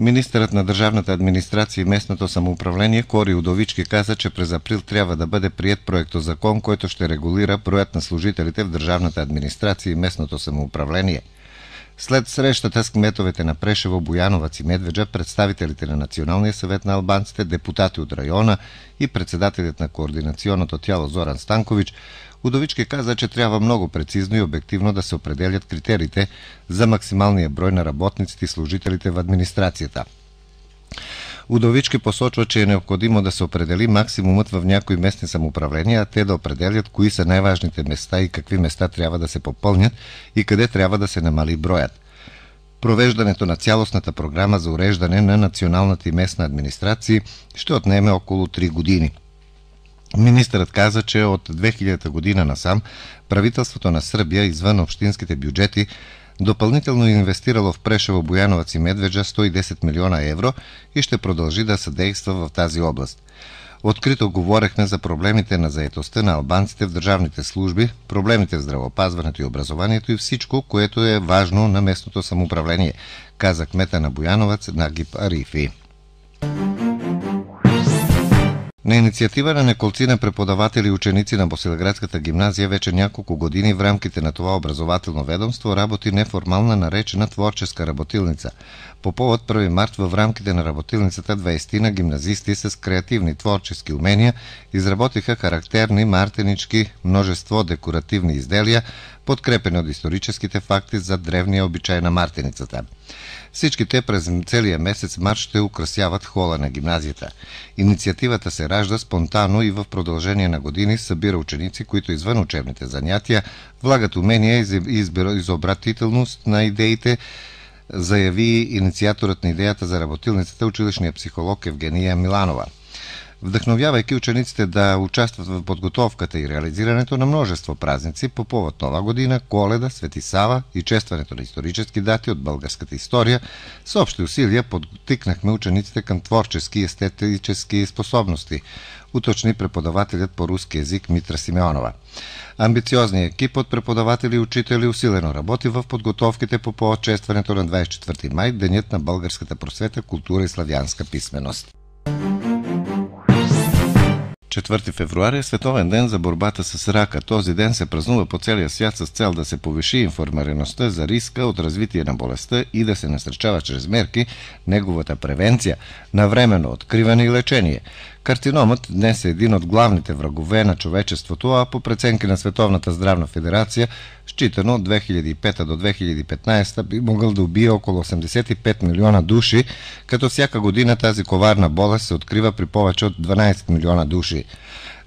Министърът на държавната администрация и местното самоуправление Кори Удовички каза, че през април трябва да бъде прият проекто закон, който ще регулира броят на служителите в държавната администрация и местното самоуправление. След срещата с кметовете на Прешево, Бояновац и Медведжа, представителите на Националния съвет на албанците, депутати от района и председателят на координационното тяло Зоран Станкович Удовички каза, че трябва много прецизно и обективно да се определят критериите за максималния брой на работниците и служителите в администрацията. Удовички посочва, че е необходимо да се определи максимумът в някои местни самоуправления, а те да определят кои са най-важните места и какви места трябва да се попълнят и къде трябва да се намали броят. Провеждането на цялостната програма за уреждане на националната и местна администрация ще отнеме около 3 години. Министърът каза, че от 2000 година насам правителството на Сърбия извън общинските бюджети допълнително инвестирало в Прешево, Бояновац и Медведжа 110 милиона евро и ще продължи да съдейства в тази област. Открито говорехме за проблемите на заетостта на албанците в държавните служби, проблемите в здравопазването и образованието и всичко, което е важно на местното самоуправление, каза кмета на Бояновац Нагип Арифи. На инициатива на неколцина преподаватели и ученици на Босилеградската гимназия вече няколко години в рамките на това образователно ведомство работи неформална наречена творческа работилница. По повод 1 март в рамките на работилницата 20 на гимназисти с креативни творчески умения изработиха характерни мартенички, множество декоративни изделия, подкрепени от историческите факти за древния обичай на мартеницата. Всичките през целия месец март ще украсяват хола на гимназията. Инициативата се ражда спонтанно и в продължение на години събира ученици, които извън учебните занятия влагат умения и изобратителност на идеите, заяви инициаторът на идеята за работилницата, училищния психолог Евгения Миланова вдъхновявайки учениците да участват в подготовката и реализирането на множество празници, по повод Нова година, Коледа, Свети Сава и честването на исторически дати от българската история, с общи усилия подтикнахме учениците към творчески и естетически способности, уточни преподавателят по руски язик Митра Симеонова. Амбициозният екип от преподаватели и учители усилено работи в подготовките по повод честването на 24 май, Денят на българската просвета, култура и славянска писменост. 4 февруари е Световен ден за борбата с рака. Този ден се празнува по целия свят с цел да се повиши информираността за риска от развитие на болестта и да се насърчава чрез мерки неговата превенция, навременно откриване и лечение. Картиномът днес е един от главните врагове на човечеството, а по преценки на Световната здравна федерация, считано от 2005 до 2015 би могъл да убие около 85 милиона души, като всяка година тази коварна болест се открива при повече от 12 милиона души.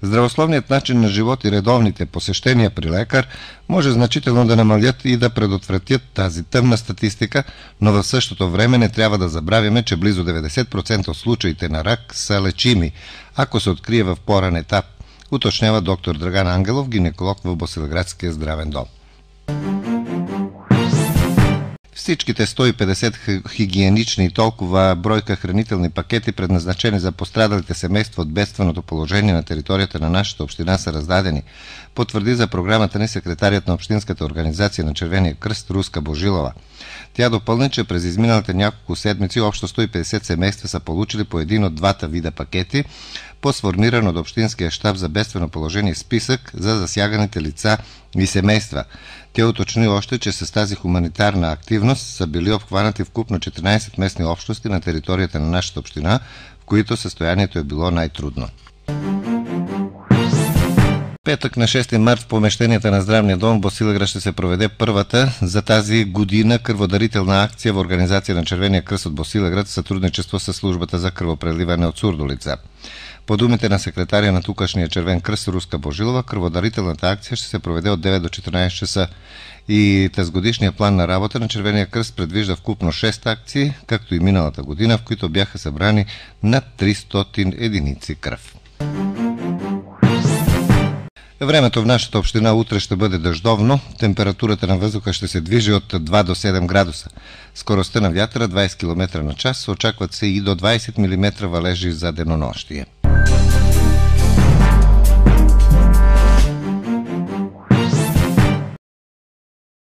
Здравословният начин на живот и редовните посещения при лекар може значително да намалят и да предотвратят тази тъмна статистика, но в същото време не трябва да забравяме, че близо 90% от случаите на рак са лечими, ако се открие в поран етап, уточнява доктор Драган Ангелов, гинеколог в Босилградския здравен дом. Всичките 150 хигиенични и толкова бройка хранителни пакети, предназначени за пострадалите семейства от бедственото положение на територията на нашата община, са раздадени. Потвърди за програмата ни секретарият на Общинската организация на Червения кръст Руска Божилова. Тя допълни, че през изминалите няколко седмици общо 150 семейства са получили по един от двата вида пакети, по сформиран от Общинския щаб за бедствено положение списък за засяганите лица и семейства. Те уточни още, че с тази хуманитарна активност са били обхванати вкупно 14 местни общности на територията на нашата община, в които състоянието е било най-трудно. Петък на 6 март в помещенията на Здравния дом в Босилегра ще се проведе първата за тази година кръводарителна акция в организация на Червения кръст от Босилеград в сътрудничество с службата за кръвопреливане от сурдолица. По думите на секретаря на тукашния Червен кръст Руска Божилова, кръводарителната акция ще се проведе от 9 до 14 часа и тазгодишния план на работа на Червения кръст предвижда вкупно 6 акции, както и миналата година, в които бяха събрани над 300 единици кръв. Времето в нашата община утре ще бъде дъждовно. Температурата на въздуха ще се движи от 2 до 7 градуса. Скоростта на вятъра 20 км на час. Очакват се и до 20 мм валежи за денонощие.